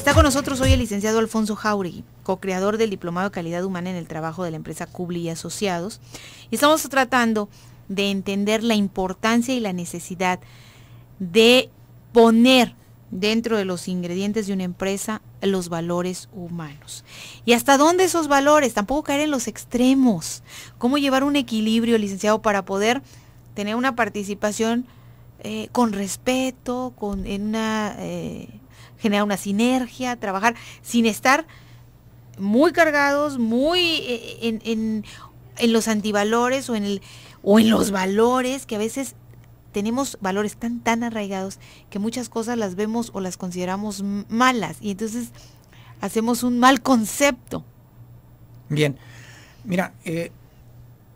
Está con nosotros hoy el licenciado Alfonso Jauregui, co-creador del Diplomado de Calidad Humana en el Trabajo de la empresa Cubli y Asociados. Y estamos tratando de entender la importancia y la necesidad de poner dentro de los ingredientes de una empresa los valores humanos. ¿Y hasta dónde esos valores? Tampoco caer en los extremos. ¿Cómo llevar un equilibrio, licenciado, para poder tener una participación eh, con respeto, con en una... Eh, generar una sinergia, trabajar sin estar muy cargados, muy eh, en, los antivalores o en, o en los valores que a veces tenemos valores tan tan arraigados que muchas cosas las vemos o las consideramos malas y entonces hacemos un mal concepto. Bien, mira, eh,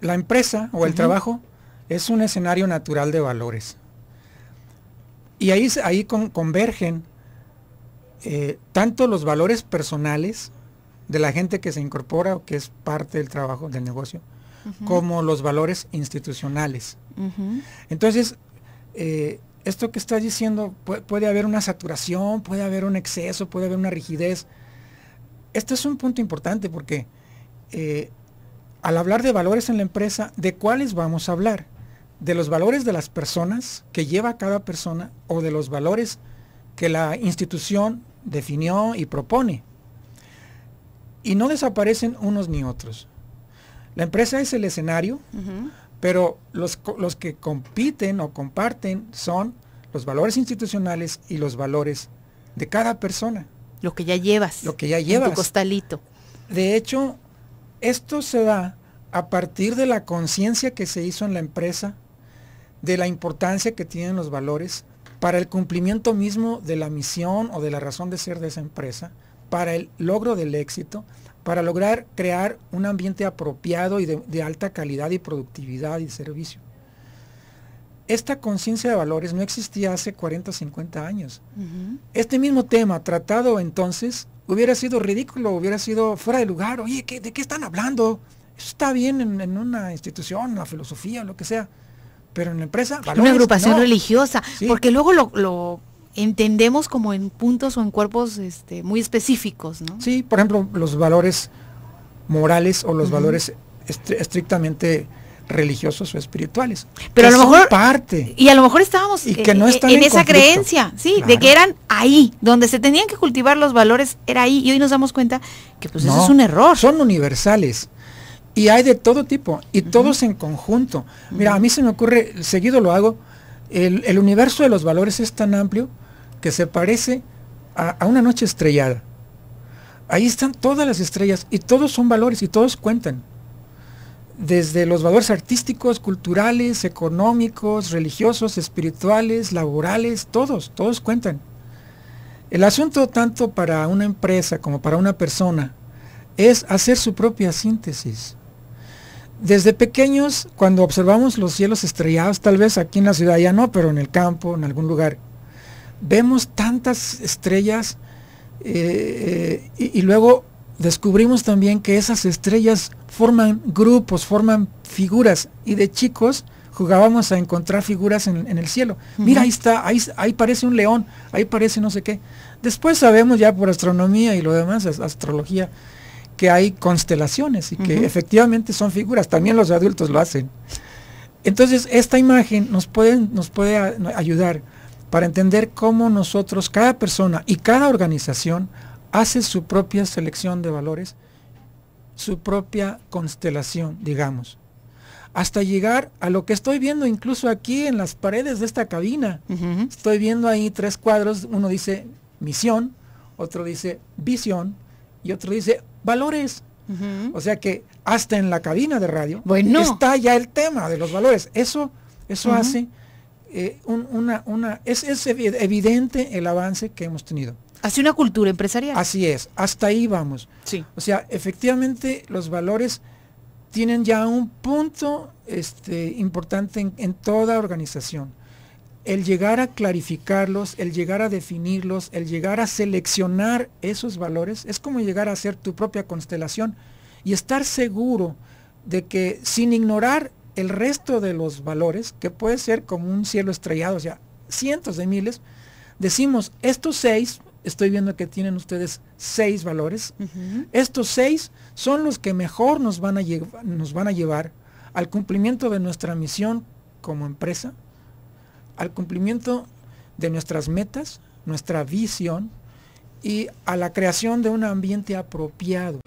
la empresa o el trabajo es un escenario natural de valores. Y ahí, ahí convergen eh, tanto los valores personales de la gente que se incorpora o que es parte del trabajo del negocio, como los valores institucionales. Entonces, eh, esto que estás diciendo, puede, haber una saturación, puede haber un exceso, puede haber una rigidez. Este es un punto importante porque eh, al hablar de valores en la empresa, ¿de cuáles vamos a hablar? ¿De los valores de las personas que lleva cada persona o de los valores que la institución definió y propone. Y no desaparecen unos ni otros. La empresa es el escenario, pero los, los que compiten o comparten son los valores institucionales y los valores de cada persona. Lo que ya llevas. Lo que ya llevas. costalito. De hecho, esto se da a partir de la conciencia que se hizo en la empresa, de la importancia que tienen los valores, para el cumplimiento mismo de la misión o de la razón de ser de esa empresa, para el logro del éxito, para lograr crear un ambiente apropiado y de, alta calidad y productividad y servicio. Esta conciencia de valores no existía hace 40, 50 años. Este mismo tema tratado entonces hubiera sido ridículo, hubiera sido fuera de lugar. Oye, ¿de qué están hablando? está bien en, en, una institución, en la filosofía, lo que sea pero en la empresa... una agrupación religiosa, porque luego lo, entendemos como en puntos o en cuerpos este, muy específicos, ¿no? Sí, por ejemplo, los valores morales o los valores estrictamente religiosos o espirituales. Pero a lo mejor Y a lo mejor estábamos e e en, esa creencia, sí, de que eran ahí, donde se tenían que cultivar los valores era ahí y hoy nos damos cuenta que pues eso es un error. Son universales. Y hay de todo tipo, y todos en conjunto. Mira, a mí se me ocurre, seguido lo hago, el, universo de los valores es tan amplio que se parece a, a, una noche estrellada. Ahí están todas las estrellas y todos son valores y todos cuentan. Desde los valores artísticos, culturales, económicos, religiosos, espirituales, laborales, todos, todos cuentan. El asunto tanto para una empresa como para una persona es hacer su propia síntesis desde pequeños, cuando observamos los cielos estrellados, tal vez aquí en la ciudad ya no, pero en el campo, en algún lugar, vemos tantas estrellas eh, eh, y, luego descubrimos también que esas estrellas forman grupos, forman figuras y de chicos jugábamos a encontrar figuras en, el cielo. Mira, ahí está, ahí, ahí, parece un león, ahí parece no sé qué. Después sabemos ya por astronomía y lo demás, astrología, que hay constelaciones y que efectivamente son figuras, también los adultos lo hacen. Entonces, esta imagen nos puede, nos puede ayudar para entender cómo nosotros, cada persona y cada organización, hace su propia selección de valores, su propia constelación, digamos, hasta llegar a lo que estoy viendo incluso aquí en las paredes de esta cabina. Estoy viendo ahí tres cuadros, uno dice misión, otro dice visión y otro dice valores. O sea que hasta en la cabina de radio está ya el tema de los valores. Eso, eso hace eh, una, es, evidente el avance que hemos tenido. Hacia una cultura empresarial. Así es, hasta ahí vamos. Sí. O sea, efectivamente los valores tienen ya un punto este, importante en toda organización el llegar a clarificarlos, el llegar a definirlos, el llegar a seleccionar esos valores, es como llegar a ser tu propia constelación y estar seguro de que sin ignorar el resto de los valores, que puede ser como un cielo estrellado, o sea, cientos de miles, decimos, estos seis, estoy viendo que tienen ustedes seis valores, estos seis son los que mejor nos van a llevar al cumplimiento de nuestra misión como empresa, al cumplimiento de nuestras metas, nuestra visión y a la creación de un ambiente apropiado.